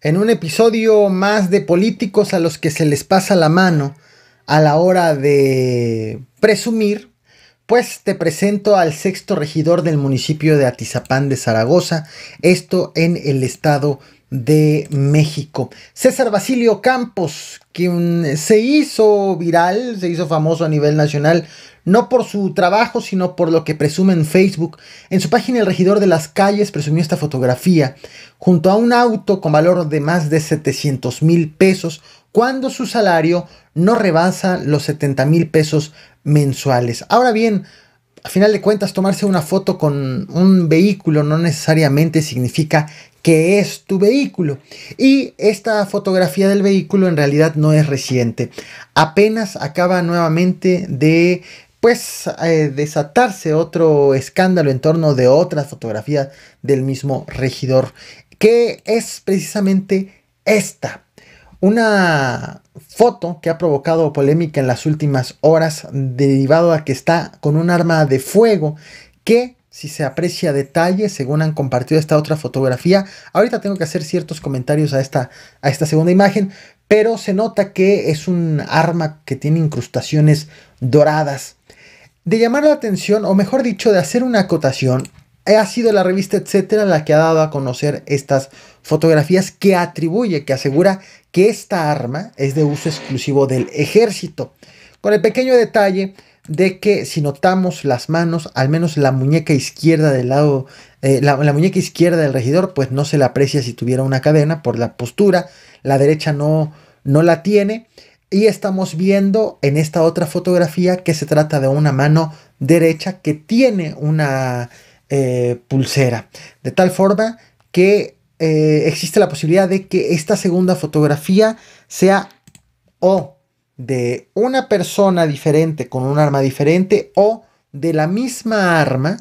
en un episodio más de políticos a los que se les pasa la mano a la hora de presumir, pues te presento al sexto regidor del municipio de Atizapán de Zaragoza, esto en el estado de México. César Basilio Campos, quien se hizo viral, se hizo famoso a nivel nacional, no por su trabajo, sino por lo que presume en Facebook. En su página El Regidor de las Calles presumió esta fotografía junto a un auto con valor de más de 700 mil pesos cuando su salario no rebasa los 70 mil pesos mensuales. Ahora bien, a final de cuentas, tomarse una foto con un vehículo no necesariamente significa que es tu vehículo. Y esta fotografía del vehículo en realidad no es reciente. Apenas acaba nuevamente de pues eh, desatarse otro escándalo en torno de otra fotografía del mismo regidor, que es precisamente esta. Una foto que ha provocado polémica en las últimas horas derivado a que está con un arma de fuego que si se aprecia detalle, según han compartido esta otra fotografía. Ahorita tengo que hacer ciertos comentarios a esta, a esta segunda imagen, pero se nota que es un arma que tiene incrustaciones doradas. De llamar la atención, o mejor dicho, de hacer una acotación, eh, ha sido la revista Etcétera la que ha dado a conocer estas fotografías que atribuye, que asegura que esta arma es de uso exclusivo del ejército. Con el pequeño detalle de que si notamos las manos, al menos la muñeca izquierda del lado, eh, la, muñeca izquierda del regidor, pues no se la aprecia si tuviera una cadena por la postura, la derecha no, no la tiene. Y estamos viendo en esta otra fotografía que se trata de una mano derecha que tiene una eh, pulsera. De tal forma que eh, existe la posibilidad de que esta segunda fotografía sea o de una persona diferente con un arma diferente o de la misma arma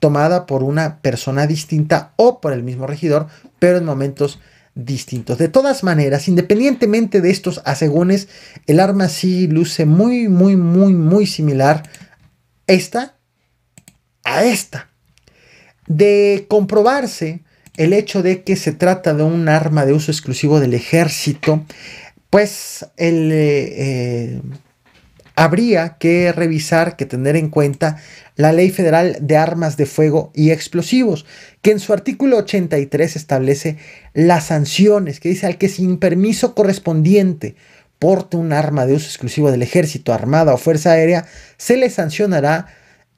tomada por una persona distinta o por el mismo regidor, pero en momentos distintos. De todas maneras, independientemente de estos asegúnes, el arma sí luce muy, muy, muy, muy similar esta a esta. De comprobarse el hecho de que se trata de un arma de uso exclusivo del ejército, pues eh, eh, habría que revisar, que tener en cuenta la Ley Federal de Armas de Fuego y Explosivos, que en su artículo 83 establece las sanciones, que dice al que sin permiso correspondiente porte un arma de uso exclusivo del ejército, armada o fuerza aérea, se le sancionará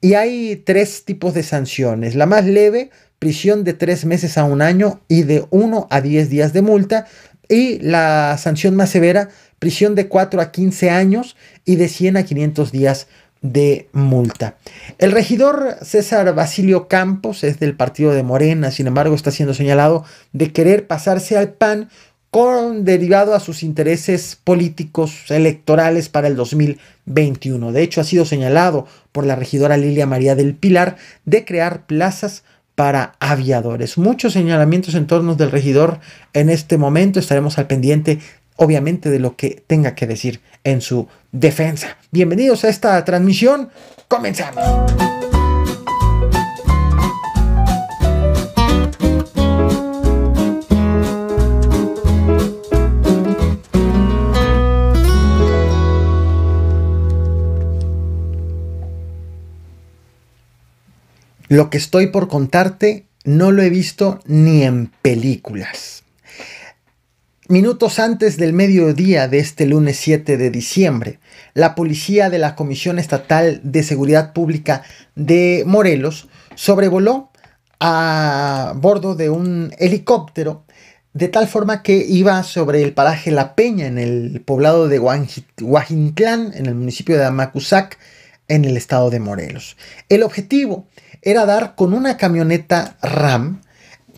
y hay tres tipos de sanciones. La más leve, prisión de tres meses a un año y de uno a diez días de multa. Y la sanción más severa, prisión de 4 a 15 años y de 100 a 500 días de multa. El regidor César Basilio Campos es del partido de Morena, sin embargo está siendo señalado de querer pasarse al PAN con derivado a sus intereses políticos electorales para el 2021. De hecho, ha sido señalado por la regidora Lilia María del Pilar de crear plazas para aviadores. Muchos señalamientos en torno del regidor en este momento. Estaremos al pendiente, obviamente, de lo que tenga que decir en su defensa. Bienvenidos a esta transmisión. Comenzamos. Lo que estoy por contarte no lo he visto ni en películas. Minutos antes del mediodía de este lunes 7 de diciembre, la policía de la Comisión Estatal de Seguridad Pública de Morelos sobrevoló a bordo de un helicóptero de tal forma que iba sobre el paraje La Peña en el poblado de Huajintlán, en el municipio de Amacuzac, en el estado de Morelos. El objetivo era dar con una camioneta RAM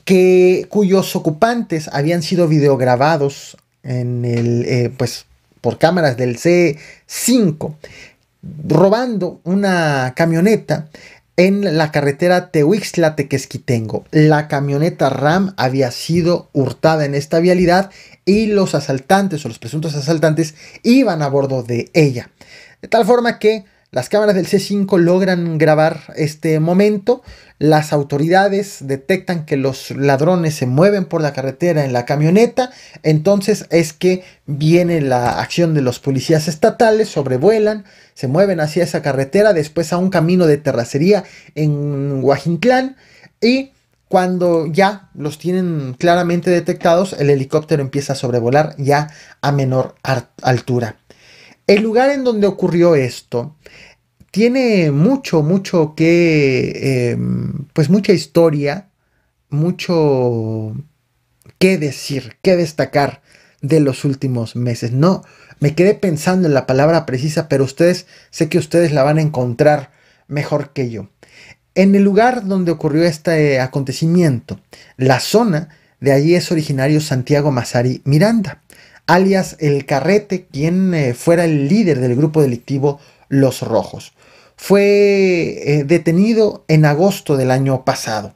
que, cuyos ocupantes habían sido videograbados en el, eh, pues, por cámaras del C5, robando una camioneta en la carretera Tehuixla-Tequesquitengo. La camioneta RAM había sido hurtada en esta vialidad y los asaltantes o los presuntos asaltantes iban a bordo de ella. De tal forma que las cámaras del C5 logran grabar este momento, las autoridades detectan que los ladrones se mueven por la carretera en la camioneta, entonces es que viene la acción de los policías estatales, sobrevuelan, se mueven hacia esa carretera, después a un camino de terracería en Huajintlán y cuando ya los tienen claramente detectados, el helicóptero empieza a sobrevolar ya a menor altura. El lugar en donde ocurrió esto tiene mucho, mucho que, em, pues mucha historia, mucho que decir, que destacar de los últimos meses. No, me quedé pensando en la palabra precisa, pero ustedes, sé que ustedes la van a encontrar mejor que yo. En el lugar donde ocurrió este acontecimiento, la zona de allí es originario Santiago Mazari Miranda, alias El Carrete, quien eh, fuera el líder del grupo delictivo Los Rojos. Fue eh, detenido en agosto del año pasado.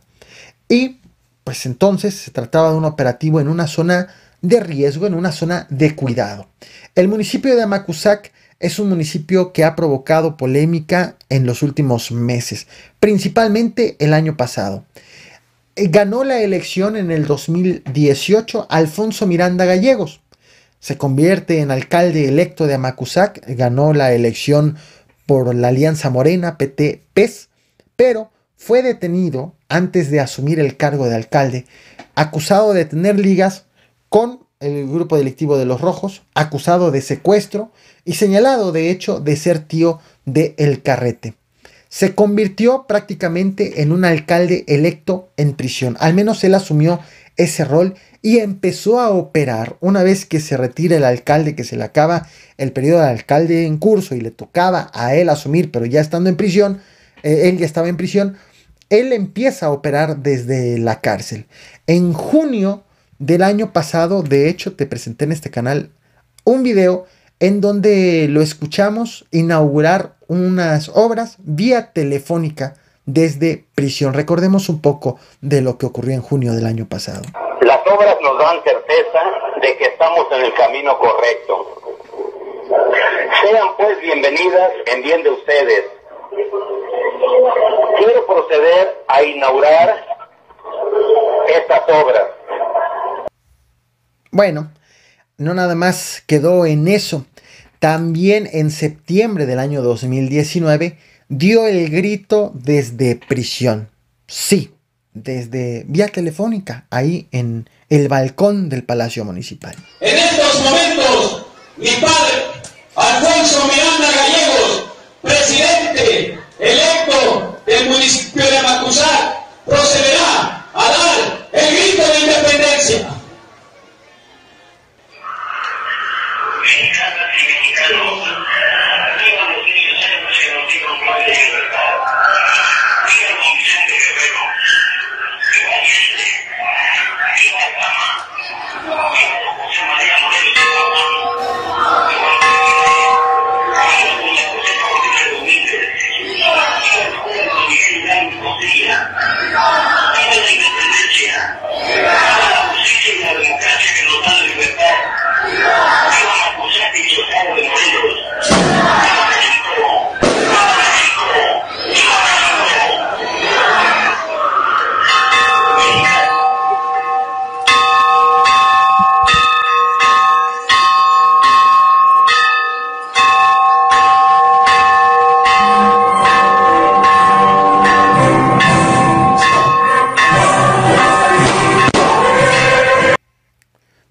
Y pues entonces se trataba de un operativo en una zona de riesgo, en una zona de cuidado. El municipio de Amacuzac es un municipio que ha provocado polémica en los últimos meses, principalmente el año pasado. Eh, ganó la elección en el 2018 Alfonso Miranda Gallegos, se convierte en alcalde electo de Amacuzac, ganó la elección por la Alianza Morena, PT, PES, pero fue detenido antes de asumir el cargo de alcalde, acusado de tener ligas con el grupo delictivo de los Rojos, acusado de secuestro y señalado de hecho de ser tío de El Carrete se convirtió prácticamente en un alcalde electo en prisión. Al menos él asumió ese rol y empezó a operar. Una vez que se retira el alcalde, que se le acaba el periodo de alcalde en curso y le tocaba a él asumir, pero ya estando en prisión, eh, él ya estaba en prisión, él empieza a operar desde la cárcel. En junio del año pasado, de hecho, te presenté en este canal un video en donde lo escuchamos inaugurar unas obras vía telefónica desde prisión. Recordemos un poco de lo que ocurrió en junio del año pasado. Las obras nos dan certeza de que estamos en el camino correcto. Sean pues bienvenidas en bien de ustedes. Quiero proceder a inaugurar estas obras. Bueno, no nada más quedó en eso. También en septiembre del año 2019 dio el grito desde prisión. Sí, desde vía telefónica, ahí en el balcón del Palacio Municipal. En estos momentos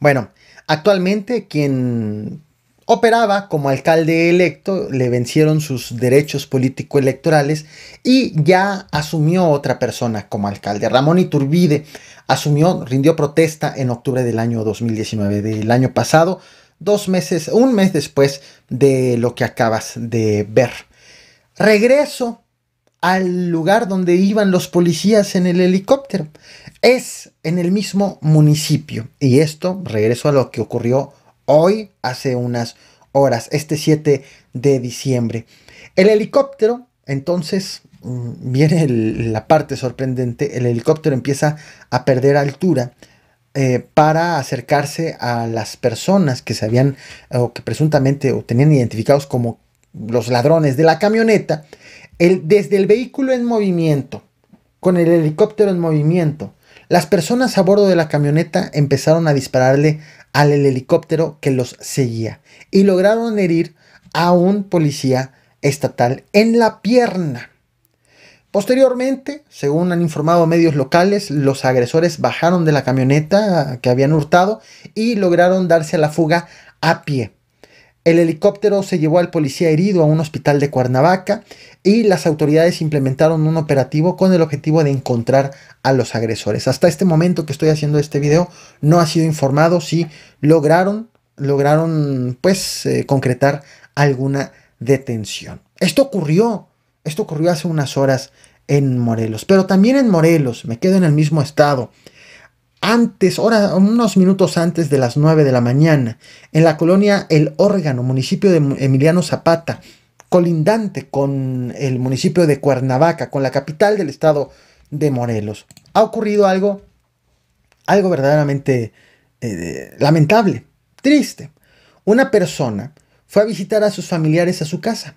Bueno, actualmente quien operaba como alcalde electo, le vencieron sus derechos político-electorales y ya asumió otra persona como alcalde. Ramón Iturbide asumió, rindió protesta en octubre del año 2019, del año pasado, dos meses, un mes después de lo que acabas de ver. Regreso al lugar donde iban los policías en el helicóptero. Es en el mismo municipio. Y esto, regreso a lo que ocurrió hoy, hace unas horas, este 7 de diciembre. El helicóptero, entonces, mm, viene la parte sorprendente, el helicóptero empieza a perder altura. Eh, para acercarse a las personas que se habían o que presuntamente o tenían identificados como los ladrones de la camioneta desde el vehículo en movimiento, con el helicóptero en movimiento, las personas a bordo de la camioneta empezaron a dispararle al helicóptero que los seguía y lograron herir a un policía estatal en la pierna. Posteriormente, según han informado medios locales, los agresores bajaron de la camioneta que habían hurtado y lograron darse a la fuga a pie. El helicóptero se llevó al policía herido a un hospital de Cuernavaca y las autoridades implementaron un operativo con el objetivo de encontrar a los agresores. Hasta este momento que estoy haciendo este video no ha sido informado si lograron lograron pues eh, concretar alguna detención. Esto ocurrió, esto ocurrió hace unas horas en Morelos, pero también en Morelos, me quedo en el mismo estado antes, unos minutos antes de las 9 de la mañana, en la colonia El Órgano, municipio de Emiliano Zapata, colindante con el municipio de Cuernavaca, con la capital del estado de Morelos. Ha ocurrido algo, algo verdaderamente eh, lamentable, triste. Una persona fue a visitar a sus familiares a su casa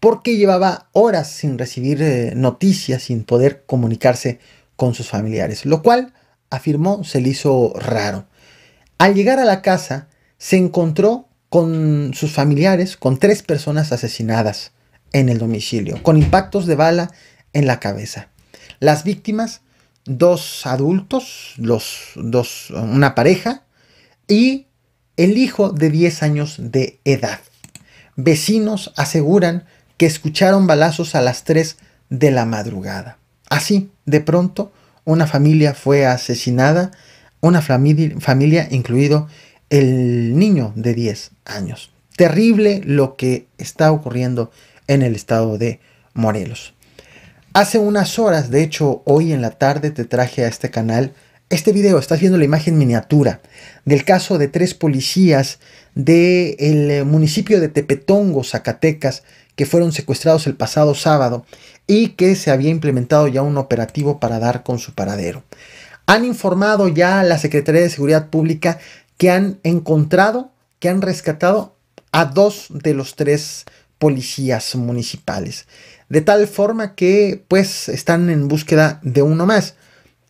porque llevaba horas sin recibir eh, noticias, sin poder comunicarse con sus familiares, lo cual afirmó, se le hizo raro. Al llegar a la casa, se encontró con sus familiares, con tres personas asesinadas en el domicilio, con impactos de bala en la cabeza. Las víctimas, dos adultos, los, dos, una pareja y el hijo de 10 años de edad. Vecinos aseguran que escucharon balazos a las 3 de la madrugada. Así, de pronto, una familia fue asesinada, una familia, incluido el niño de 10 años. Terrible lo que está ocurriendo en el estado de Morelos. Hace unas horas, de hecho hoy en la tarde, te traje a este canal este video estás viendo la imagen miniatura del caso de tres policías del eh, municipio de Tepetongo, Zacatecas, que fueron secuestrados el pasado sábado y que se había implementado ya un operativo para dar con su paradero. Han informado ya a la Secretaría de Seguridad Pública que han encontrado, que han rescatado a dos de los tres policías municipales. De tal forma que pues están en búsqueda de uno más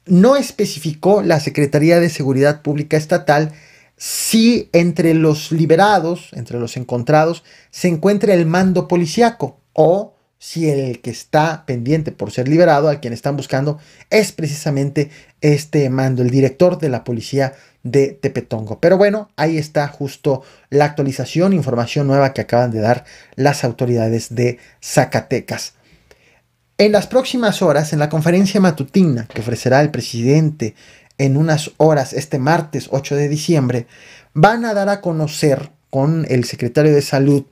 no especificó la Secretaría de Seguridad Pública Estatal si entre los liberados, entre los encontrados, se encuentra el mando policiaco o si el que está pendiente por ser liberado, al quien están buscando, es precisamente este mando, el director de la policía de Tepetongo. Pero bueno, ahí está justo la actualización, información nueva que acaban de dar las autoridades de Zacatecas. En las próximas horas, en la conferencia matutina que ofrecerá el presidente en unas horas este martes 8 de diciembre, van a dar a conocer con el secretario de salud,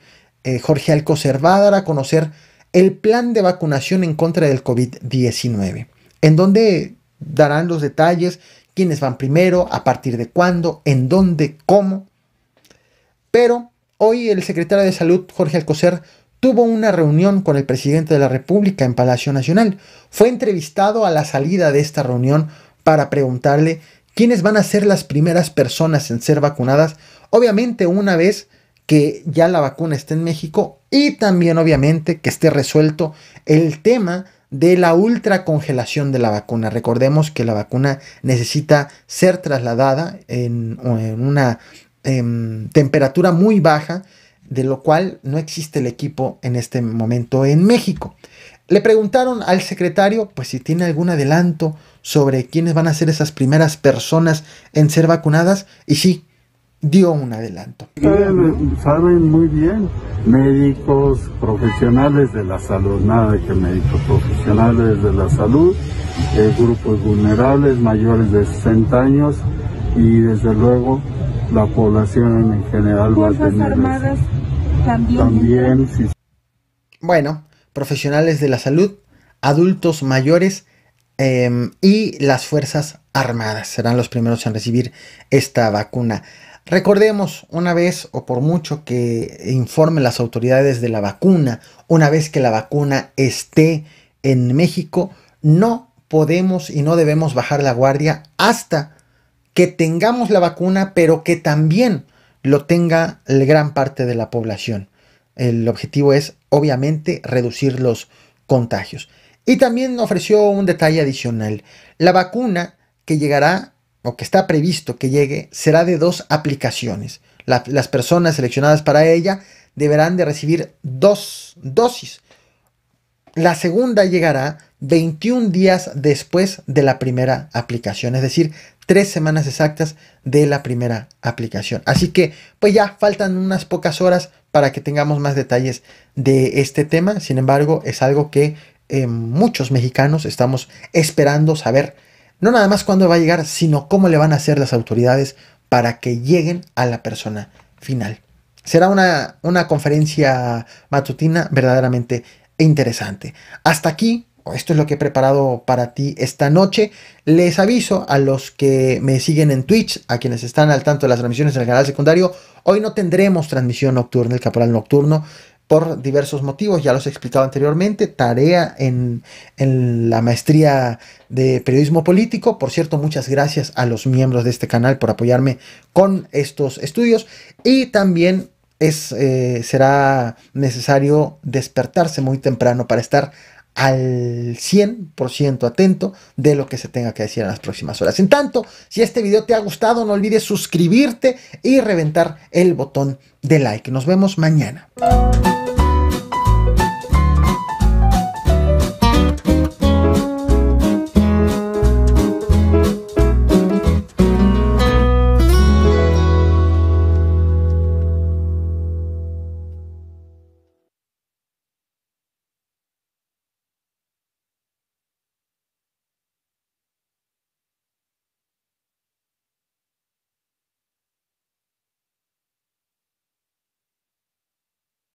eh, Jorge Alcocer, va a dar a conocer el plan de vacunación en contra del COVID-19, en donde darán los detalles, quiénes van primero, a partir de cuándo, en dónde, cómo. Pero hoy el secretario de salud, Jorge Alcocer, tuvo una reunión con el presidente de la República en Palacio Nacional. Fue entrevistado a la salida de esta reunión para preguntarle quiénes van a ser las primeras personas en ser vacunadas, obviamente una vez que ya la vacuna esté en México y también obviamente que esté resuelto el tema de la ultracongelación de la vacuna. Recordemos que la vacuna necesita ser trasladada en, una em, temperatura muy baja de lo cual no existe el equipo en este momento en México. Le preguntaron al secretario, pues si tiene algún adelanto sobre quiénes van a ser esas primeras personas en ser vacunadas, y sí, dio un adelanto. Saben muy bien, médicos, profesionales de la salud, nada de que médicos, profesionales de la salud, eh, grupos vulnerables, mayores de 60 años y desde luego la población en general va a tener también. Bueno, profesionales de la salud, adultos mayores em, y las Fuerzas Armadas serán los primeros en recibir esta vacuna. Recordemos una vez o por mucho que informen las autoridades de la vacuna, una vez que la vacuna esté en México, no podemos y no debemos bajar la guardia hasta que tengamos la vacuna, pero que también lo tenga la gran parte de la población. El objetivo es, obviamente, reducir los contagios. Y también ofreció un detalle adicional. La vacuna que llegará, o que está previsto que llegue, será de dos aplicaciones. las personas seleccionadas para ella deberán de recibir dos dosis. La segunda llegará 21 días después de la primera aplicación, es decir, tres semanas exactas de la primera aplicación. Así que, pues ya faltan unas pocas horas para que tengamos más detalles de este tema. Sin embargo, es algo que eh, muchos mexicanos estamos esperando saber, no nada más cuándo va a llegar, sino cómo le van a hacer las autoridades para que lleguen a la persona final. Será una, una conferencia matutina verdaderamente interesante. Hasta aquí esto es lo que he preparado para ti esta noche. Les aviso a los que me siguen en Twitch, a quienes están al tanto de las transmisiones en el canal secundario, hoy no tendremos transmisión nocturna, el caporal nocturno, por diversos motivos, ya los he explicado anteriormente, tarea en, la maestría de periodismo político. Por cierto, muchas gracias a los miembros de este canal por apoyarme con estos estudios. Y también es, eh, será necesario despertarse muy temprano para estar al 100% atento de lo que se tenga que decir en las próximas horas. En tanto, si este video te ha gustado, no olvides suscribirte y reventar el botón de like. Nos vemos mañana.